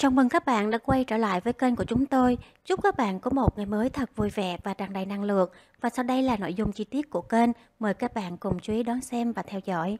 Chào mừng các bạn đã quay trở lại với kênh của chúng tôi. Chúc các bạn có một ngày mới thật vui vẻ và tràn đầy năng lượng. Và sau đây là nội dung chi tiết của kênh. Mời các bạn cùng chú ý đón xem và theo dõi.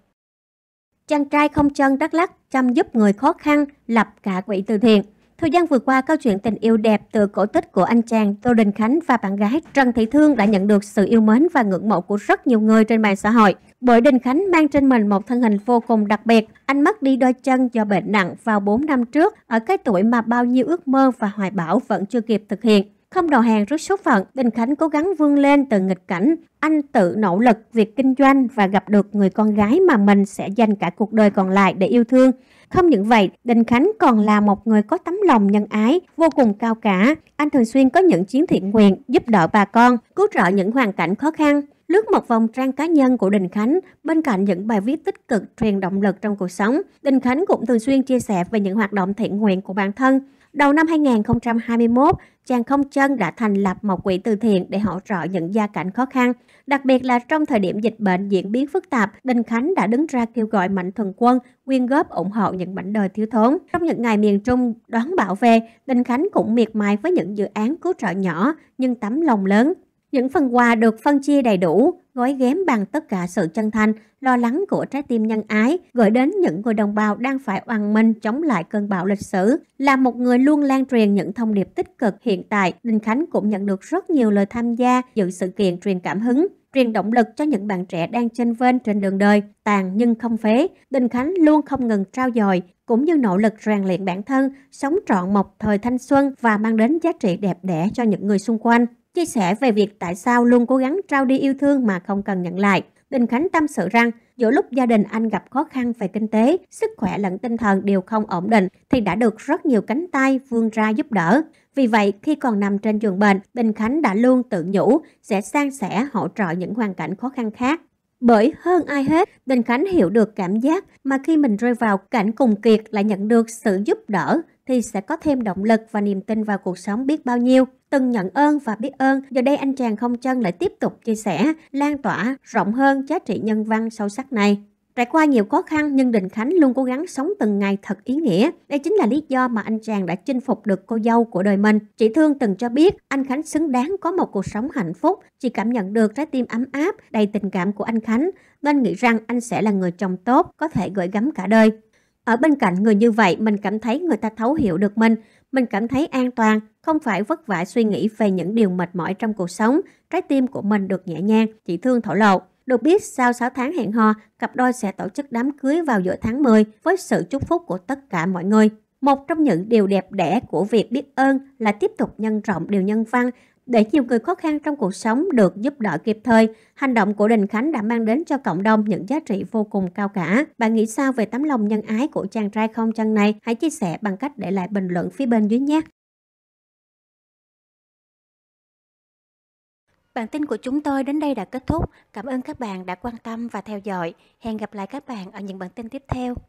Chàng trai không chân Đắk Lắk chăm giúp người khó khăn, lập cả quỹ từ thiện. Thời gian vừa qua, câu chuyện tình yêu đẹp từ cổ tích của anh chàng Tô Đình Khánh và bạn gái Trần Thị Thương đã nhận được sự yêu mến và ngưỡng mộ của rất nhiều người trên mạng xã hội. Bởi Đình Khánh mang trên mình một thân hình vô cùng đặc biệt. Anh mất đi đôi chân do bệnh nặng vào 4 năm trước, ở cái tuổi mà bao nhiêu ước mơ và hoài bão vẫn chưa kịp thực hiện. Không đầu hàng trước số phận, Đình Khánh cố gắng vươn lên từ nghịch cảnh. Anh tự nỗ lực việc kinh doanh và gặp được người con gái mà mình sẽ dành cả cuộc đời còn lại để yêu thương. Không những vậy, Đình Khánh còn là một người có tấm lòng nhân ái, vô cùng cao cả. Anh thường xuyên có những chuyến thiện nguyện, giúp đỡ bà con, cứu trợ những hoàn cảnh khó khăn. Lướt một vòng trang cá nhân của Đình Khánh, bên cạnh những bài viết tích cực truyền động lực trong cuộc sống, Đình Khánh cũng thường xuyên chia sẻ về những hoạt động thiện nguyện của bản thân, Đầu năm 2021, chàng không chân đã thành lập một quỹ từ thiện để hỗ trợ những gia cảnh khó khăn. Đặc biệt là trong thời điểm dịch bệnh diễn biến phức tạp, Đình Khánh đã đứng ra kêu gọi mạnh thường quân quyên góp ủng hộ những mảnh đời thiếu thốn. Trong những ngày miền Trung đón bão về, Đình Khánh cũng miệt mài với những dự án cứu trợ nhỏ nhưng tấm lòng lớn những phần quà được phân chia đầy đủ, gói ghém bằng tất cả sự chân thành, lo lắng của trái tim nhân ái, gửi đến những người đồng bào đang phải oằn minh chống lại cơn bão lịch sử. Là một người luôn lan truyền những thông điệp tích cực hiện tại, Đình Khánh cũng nhận được rất nhiều lời tham gia dự sự kiện truyền cảm hứng truyền động lực cho những bạn trẻ đang chênh vên trên đường đời, tàn nhưng không phế. Đình Khánh luôn không ngừng trao dồi, cũng như nỗ lực rèn luyện bản thân, sống trọn một thời thanh xuân và mang đến giá trị đẹp đẽ cho những người xung quanh chia sẻ về việc tại sao luôn cố gắng trao đi yêu thương mà không cần nhận lại. Bình Khánh tâm sự rằng, giữa lúc gia đình anh gặp khó khăn về kinh tế, sức khỏe lẫn tinh thần đều không ổn định thì đã được rất nhiều cánh tay vươn ra giúp đỡ. Vì vậy, khi còn nằm trên giường bệnh, Bình Khánh đã luôn tự nhủ sẽ san sẻ hỗ trợ những hoàn cảnh khó khăn khác. Bởi hơn ai hết, Bình Khánh hiểu được cảm giác mà khi mình rơi vào cảnh cùng kiệt lại nhận được sự giúp đỡ thì sẽ có thêm động lực và niềm tin vào cuộc sống biết bao nhiêu. Từng nhận ơn và biết ơn, giờ đây anh chàng không chân lại tiếp tục chia sẻ, lan tỏa rộng hơn giá trị nhân văn sâu sắc này. Trải qua nhiều khó khăn nhưng Đình Khánh luôn cố gắng sống từng ngày thật ý nghĩa. Đây chính là lý do mà anh chàng đã chinh phục được cô dâu của đời mình. Chị Thương từng cho biết anh Khánh xứng đáng có một cuộc sống hạnh phúc. Chị cảm nhận được trái tim ấm áp, đầy tình cảm của anh Khánh nên nghĩ rằng anh sẽ là người chồng tốt, có thể gửi gắm cả đời. Ở bên cạnh người như vậy, mình cảm thấy người ta thấu hiểu được mình, mình cảm thấy an toàn, không phải vất vả suy nghĩ về những điều mệt mỏi trong cuộc sống, trái tim của mình được nhẹ nhàng, chị Thương thổ lộ. Được biết, sau 6 tháng hẹn hò, cặp đôi sẽ tổ chức đám cưới vào giữa tháng 10 với sự chúc phúc của tất cả mọi người. Một trong những điều đẹp đẽ của việc biết ơn là tiếp tục nhân rộng điều nhân văn, để nhiều người khó khăn trong cuộc sống được giúp đỡ kịp thời. Hành động của Đình Khánh đã mang đến cho cộng đồng những giá trị vô cùng cao cả. Bạn nghĩ sao về tấm lòng nhân ái của chàng trai không chân này? Hãy chia sẻ bằng cách để lại bình luận phía bên dưới nhé. Bản tin của chúng tôi đến đây đã kết thúc. Cảm ơn các bạn đã quan tâm và theo dõi. Hẹn gặp lại các bạn ở những bản tin tiếp theo.